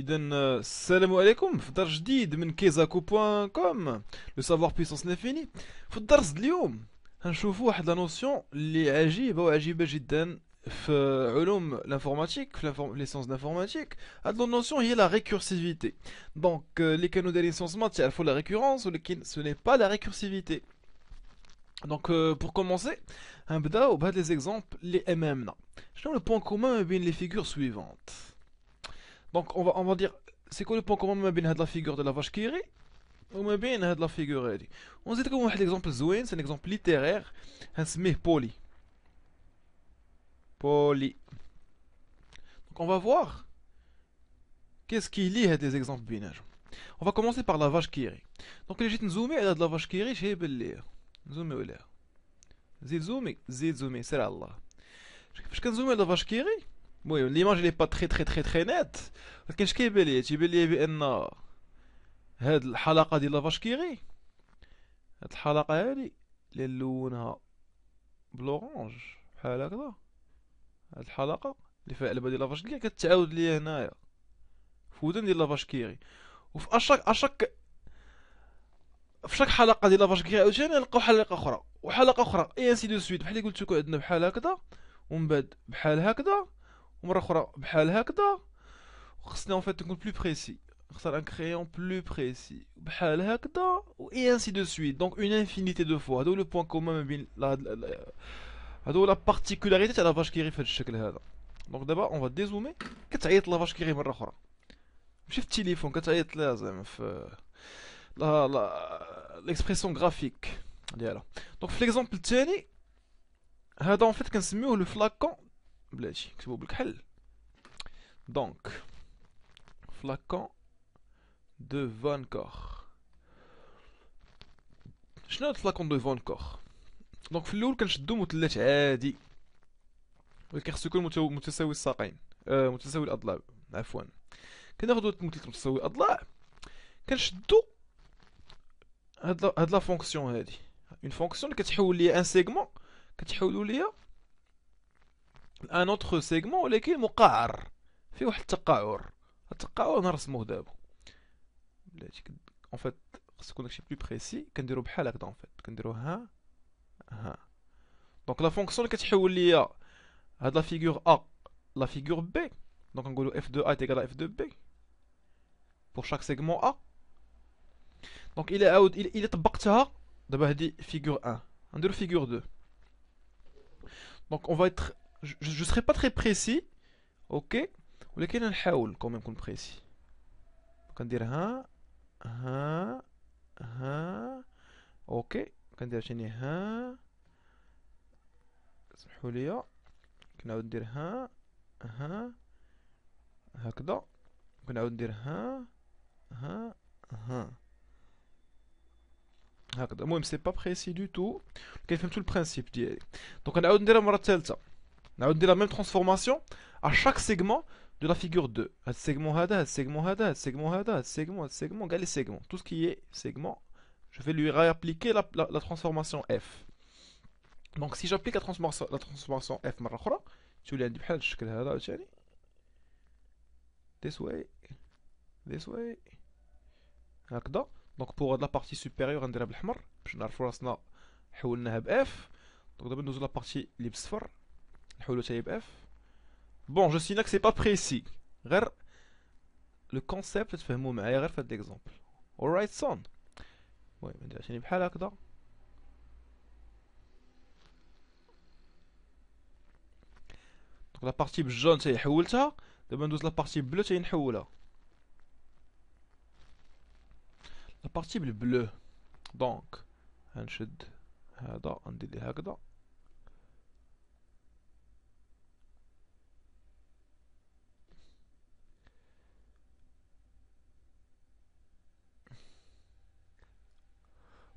Iden, salam alaykoum, fdar le savoir puissance n'est fini. d'aujourd'hui, un chouvou à la notion li l'informatique, l'essence d'informatique, a la notion y est la récursivité. Donc, les canaux de l'essence il faut la récurrence ce n'est pas la récursivité. Donc, pour commencer, un bda au bas des exemples, les MM. Je le point commun bien les figures suivantes. Donc on va, on va dire, c'est quoi le point commun entre la figure de la vache qui rit ou bien la figure -là. On a sait que un exemple zoin, c'est un exemple littéraire, un smith poli. Poli. Donc on va voir qu'est-ce qui lie à des exemples binaires. On va commencer par la vache qui rit. Donc les gens zoomer de la vache kiry je vais belle Zoomer ou l'air. Zid zoomer, zid zoomer, c'est là Je vais zoomer de la vache kiry المهم ليماج لي با تخي تخي تخي تخي نات ولكن اش كيبان ليا تيبان ليا بان هاد الحلقه ديال لافاش كيغي هاد الحلقه هادي اللي لونها بلورانج بحال هكذا هاد الحلقه اللي فيها علبه ديال لافاش كيغي كتعاود ليا هنايا في ودن ديال لافاش كيغي وفي اشاك اشاك في شاك حلقه ديال لافاش كيغي عاوتاني نلقاو حلقه اخرى وحلقه اخرى اي انسي دو سويت بحال اللي قلت لكم عندنا بحال هكذا ومن بعد بحال هكذا On va en fait, plus précis. Ça, un crayon plus précis. Et ainsi de suite. Donc une infinité de fois. C'est le point commun, C'est la particularité, de la vache qui Donc d'abord, on va dézoomer. la vache qui l'expression graphique. donc l'exemple tient. en fait, ce le flacon. بلاتي كتبو بالكحل دونك فلاكون دو فانكور شنو هاد فلاكون دو فانكور دونك في الاول كنشدو مثلث عادي ولكن خصو يكون متساوي الساقين آه متساوي الاضلاع عفوا كناخدو هاد المثلث متساوي الاضلاع كنشدو هاد هاد لا فونكسيون هادي اون فونكسيون اللي كتحول ليا ان سيغمون كتحولو ليا ان اوتر سيغمون ولكن مقعر فيه واحد التقعر التقعر نرسموه دابا بلاتي اون فيت خص يكون داكشي بلو بريسي كنديرو بحال هكدا اون فيت كنديرو ها ها دونك لا فونكسيون اللي كتحول ليا هاد لا فيغور ا لا فيغور بي دونك نقولو اف دو ا تيغال اف دو بي بور شاك سيغمون ا دونك الا عاود الا طبقتها دابا هادي فيغور 1 نديرو فيغور 2 دونك اون فا اتر je, ne serai pas très précis ok ou lequel un haoul quand même qu'on précis on va dire ha, ha, ok on va dire ha, ha un houlia on va ha, ha, ha. hakda on va dire un sais pas précis du tout le principe Donc, on a la même transformation à chaque segment de la figure 2. segment un segment un segment segment, un segment, segments. Tout ce qui est segment, je vais lui réappliquer la, transformation F. Donc si j'applique la transformation, la F مرة أخرى this way this way هكذا pour la partie supérieure, Hulu type F. Bon, je signale que c'est pas précis. Le concept, tu fais un mot, mais fait Alright, son. Oui, mais déjà, c'est une là Donc la partie jaune, c'est Hulu ça. De même, la partie bleue, c'est une Hulu là. La partie bleue. Donc, un shed. هذا عندي لي هكذا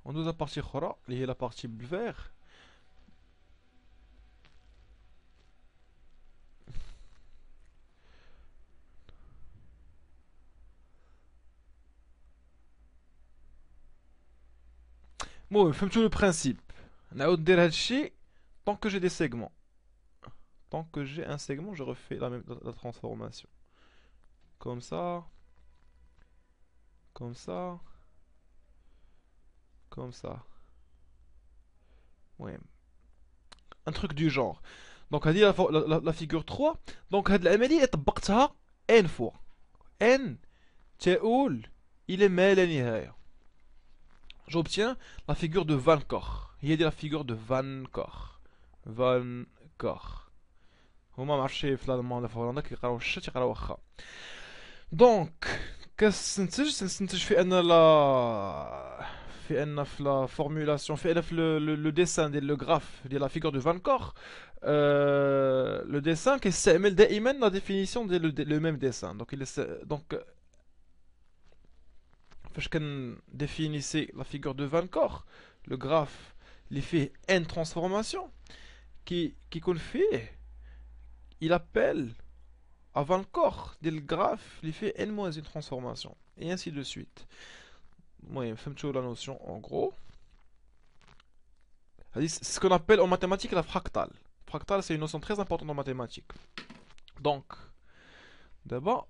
On nous doit la اخرى la partie vert le principe on لو برينسيپ principe. ندير هادشي tant que j'ai des segments tant que j'ai un segment je refais la même la transformation comme ça comme ça comme ça. Ouais. Un truc du genre. Donc, on dit la, la, la figure 3. Donc, il est bacta n fois. N, t'es il est mêlé J'obtiens la figure de Van Koch. Il y a dit la figure de Van Koch. Van Koch. On a marché finalement la Hollande qui a chuté à la Donc, qu'est-ce que je fais la fait NF la formulation, fait NF le, dessin, le, le graphe de la figure de Van corps euh, le dessin qui est il la définition de le, même dessin. Donc, il est, donc peux je définissais la figure de Van corps le graphe, il fait N transformation, qui, qui fait il appelle à Van Kor, le graphe, il fait N moins une transformation, et ainsi de suite. Moi, il fait la notion en gros. C'est ce qu'on appelle en mathématiques la fractale. Fractale, c'est une notion très importante en mathématiques. Donc, d'abord.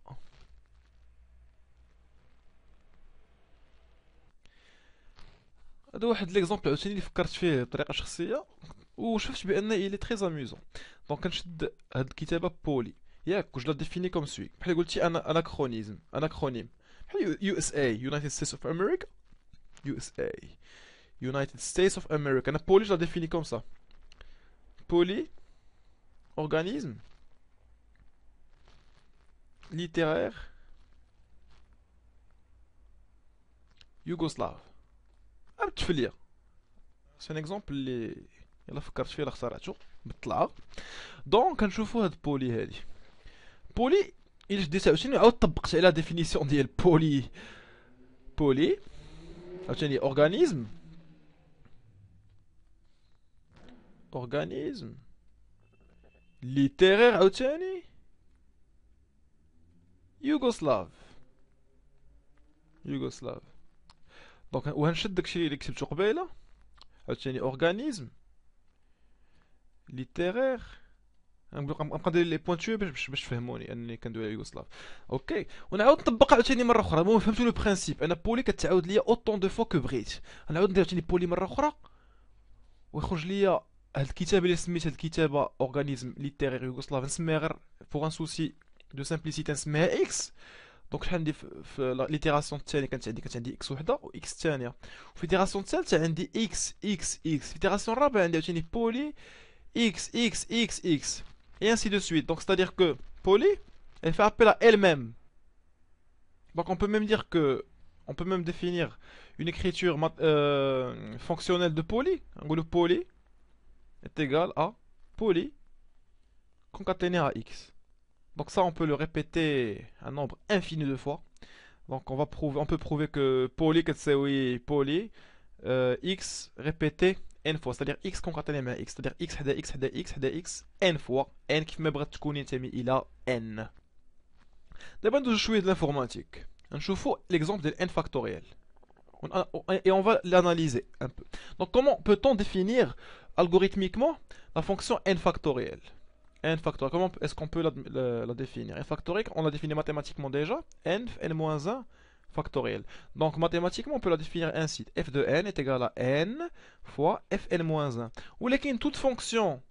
C'est l'exemple que j'ai fait de manière personnelle Ouh, je trouve il est très amusant. Donc, quand je dis ce poly, je la définis comme suit. Je dis un anachronisme, un acronyme. USA, United States of America. USA. United States of America. La poly, je la définis comme ça. Poli organisme, littéraire, yougoslave. Ah, tu fais lire. C'est un exemple, les... يلا فكرت فيه donc اخترعته بالطلعه Poli كنشوفوا poli بولي poli? Il dit que c'est la définition de poli. Poli. C'est un organisme. Organisme. Littéraire. C'est un organisme. Yougoslave. Yougoslave. Donc, on va faire un petit peu de l'exception. C'est un organisme. Littéraire. نبقى ندير لي بوان باش باش تفهموني انني كندوي على يوغوسلاف اوكي ونعاود نطبق عاوتاني مره اخرى المهم فهمتوا لو برينسيپ انا بولي كتعاود ليا اوطون دو فوا كو بغيت نعاود ندير عاوتاني بولي مره اخرى ويخرج ليا هاد الكتاب اللي سميت هاد الكتابه اورغانيزم ليتيرير يوغوسلاف نسميها غير بوغ ان سوسي دو سامبليسيتي نسميها اكس دونك شحال عندي في ليتيراسيون الثانيه كانت عندي كانت عندي اكس وحده واكس الثانيه في ليتيراسيون الثالثه عندي اكس اكس اكس في ليتيراسيون الرابعه عندي عاوتاني بولي اكس اكس اكس اكس et ainsi de suite. Donc c'est-à-dire que Poly elle fait appel à elle-même. Donc on peut même dire que, on peut même définir une écriture euh, fonctionnelle de Poly. gros, Le Poly est égal à Poly concaténé à x. Donc ça, on peut le répéter un nombre infini de fois. Donc on, va prouver, on peut prouver que Poly que c'est oui, Poly euh, x répété n fois c'est-à-dire x concaténé x c'est-à-dire x حدا x حدا x حدا x n fois n كيف ما بغات تكون تنتمي الى n دابا ندوزو شويه de l'informatique نشوفو l'exemple de n factoriel et on va l'analyser un peu. Donc comment peut-on définir algorithmiquement la fonction n factoriel? n factoriel, comment est-ce qu'on peut la, définir n factoriel, on l'a définie mathématiquement déjà, n, n-1 donc mathématiquement, on peut la définir ainsi. f de n est égal à n fois fn-1. Ou est toute fonction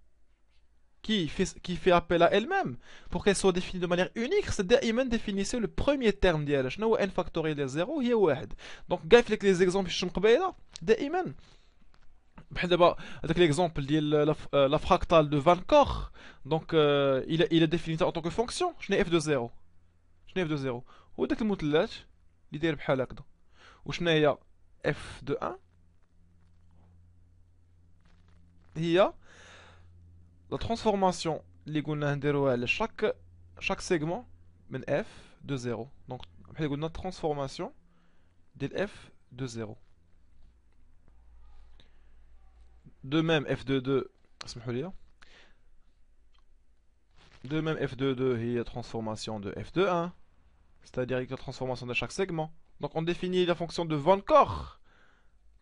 qui fait, qui fait appel à elle-même, pour qu'elle soit définie de manière unique, c'est دائما définissait le premier terme ديالها شنو هو n factoriel de 0 هي 1 donc كاع avec les exemples, je قبيله دائما بحال دابا exemple de l'exemple de euh, la fractale de Van euh, il il est défini en tant que fonction je n'ai f de 0 n'ai f de 0 ou داك اللي داير بحال هكذا وشنا هي اف دو ان هي لا ترانسفورماسيون اللي قلنا نديروها على شاك شاك سيغمون من اف دو زيرو دونك بحال قلنا ترانسفورماسيون ديال اف دو زيرو دو ميم اف دو دو اسمحوا لي دو ميم اف دو دو هي ترانسفورماسيون دو اف دو ان c'est-à-dire la transformation de chaque segment. Donc on définit la fonction de Van Cor,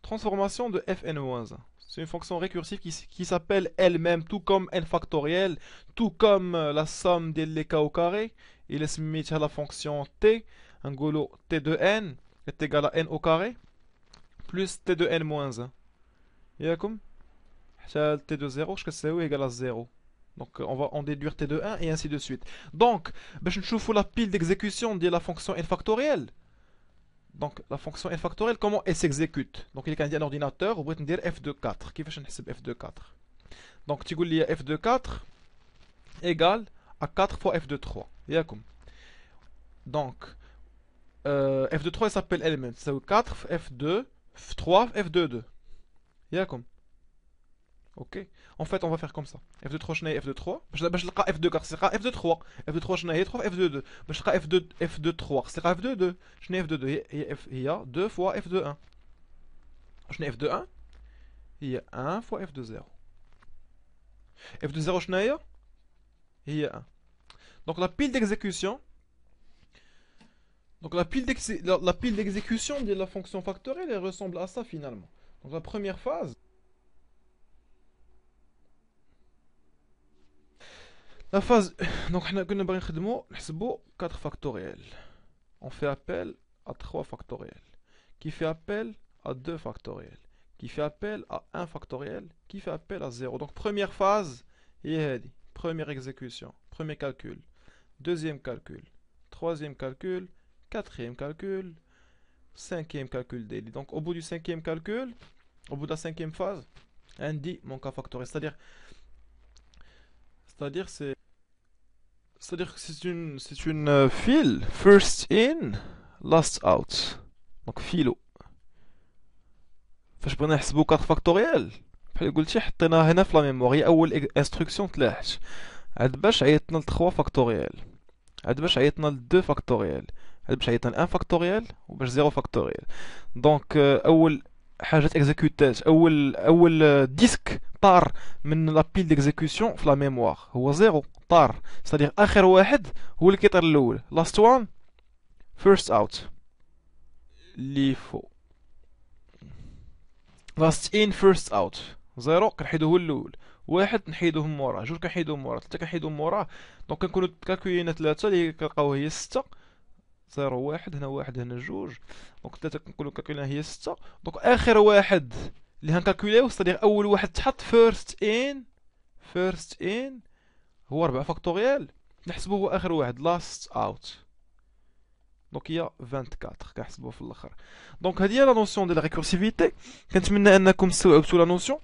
transformation de fn 1 C'est une fonction récursive qui, s'appelle elle-même, tout comme n factoriel, tout comme euh, la somme des k au carré. Il est soumis à la fonction t, un goulot t de n est égal à n au carré, plus t de n moins 1. Et comme t de 0, je sais que c'est égal à 0. Donc euh, on va en déduire t de 1 et ainsi de suite. Donc, باش نشوفوا la pile d'exécution de la fonction n factorielle. Donc la fonction n factorielle comment elle s'exécute Donc il y a un ordinateur, on va dire f de 4. كيفاش نحسب f de 4 Donc tu lire f de 4 égale à 4 fois f de 3. Donc euh, f de 3 s'appelle element, c'est 4 f2 3 f de 2. Ok. En fait, on va faire comme ça. f de 3, je f de 3. Je vais F2 car c'est f de 3. f de 3, je n'ai f de 3. F2 2. Je vais F2 F2 3. f de 2. Je n'ai f de 2. il y a 2 fois f de 1. Je n'ai f de 1. Il y a 1 fois f de 0. f de 0, je n'ai Il y a 1. Donc la pile d'exécution. Donc la pile d'exécution de la fonction factorielle, elle ressemble à ça finalement. Donc la première phase. La phase donc on a كنا باغيين C'est beau 4 factoriels. On fait appel à 3 factoriels. Qui fait appel à 2 factoriels. qui fait appel à 1 factoriel, qui fait appel à 0. Donc première phase, première exécution, premier calcul, deuxième calcul, troisième calcul, quatrième calcul, cinquième calcul daily. Donc au bout du cinquième calcul, au bout de la cinquième phase, on dit mon cas factoriel. C'est-à-dire, c'est-à-dire c'est C'est-à-dire que c'est une, c'est une euh, file. First in, last out. Donc filo. فاش بغينا نحسبو 4 فاكتوريال بحال قلتي حطيناها هنا في لا ميموار اول انستركسيون تلاحت عاد باش عيطنا ل 3 فاكتوريال عاد باش عيطنا ل 2 فاكتوريال عاد باش عيطنا ل 1 فاكتوريال وباش 0 فاكتوريال دونك اول حاجه اكزيكوتات اول اول ديسك آه، طار من لا بيل ديكزيكوسيون في لا ميموار هو زيرو طار سادير اخر واحد هو اللي كيطير الاول لاست وان فيرست اوت لي فو لاست ان فيرست اوت زيرو كنحيدوه الاول واحد نحيدوه من موراه جوج كنحيدوه من موراه ثلاثه كنحيدوه من موراه دونك كنكونوا كالكولينا ثلاثه اللي كنلقاو هي سته صيرو واحد هنا واحد هنا جوج دونك ثلاثة كنقولو كالكولينا هي ستة دونك آخر واحد اللي هنكالكوليو صديق اول واحد تحط فيرست إن فيرست إن هو ربعة فاكتوريال نحسبو هو آخر واحد لاست أوت دونك هي 24 كنحسبو في الاخر دونك هادي هي لا نوسيون ديال ريكورسيفيتي كنتمنى انكم تستوعبتوا لا نوسيون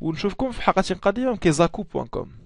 ونشوفكم في حلقه قادمه من كيزاكو.com